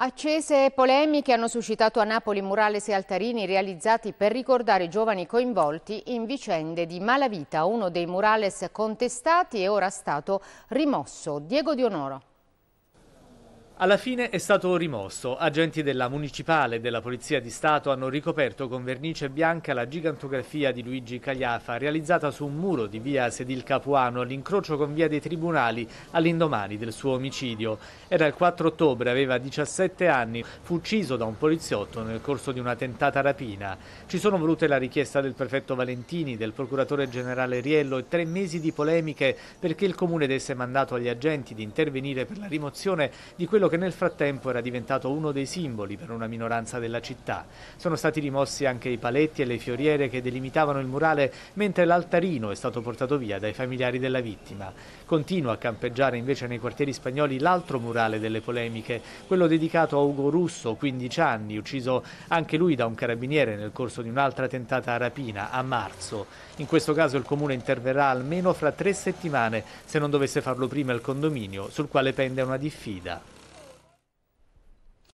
Accese polemiche hanno suscitato a Napoli murales e altarini realizzati per ricordare i giovani coinvolti in vicende di malavita. Uno dei murales contestati è ora stato rimosso. Diego Dionoro. Alla fine è stato rimosso. Agenti della Municipale e della Polizia di Stato hanno ricoperto con vernice bianca la gigantografia di Luigi Cagliafa realizzata su un muro di via Sedil Capuano all'incrocio con via dei Tribunali all'indomani del suo omicidio. Era il 4 ottobre, aveva 17 anni, fu ucciso da un poliziotto nel corso di una tentata rapina. Ci sono volute la richiesta del prefetto Valentini, del procuratore generale Riello e tre mesi di polemiche perché il comune desse mandato agli agenti di intervenire per la rimozione di quello quello che nel frattempo era diventato uno dei simboli per una minoranza della città. Sono stati rimossi anche i paletti e le fioriere che delimitavano il murale, mentre l'altarino è stato portato via dai familiari della vittima. Continua a campeggiare invece nei quartieri spagnoli l'altro murale delle polemiche, quello dedicato a Ugo Russo, 15 anni, ucciso anche lui da un carabiniere nel corso di un'altra tentata rapina a marzo. In questo caso il comune interverrà almeno fra tre settimane se non dovesse farlo prima il condominio, sul quale pende una diffida.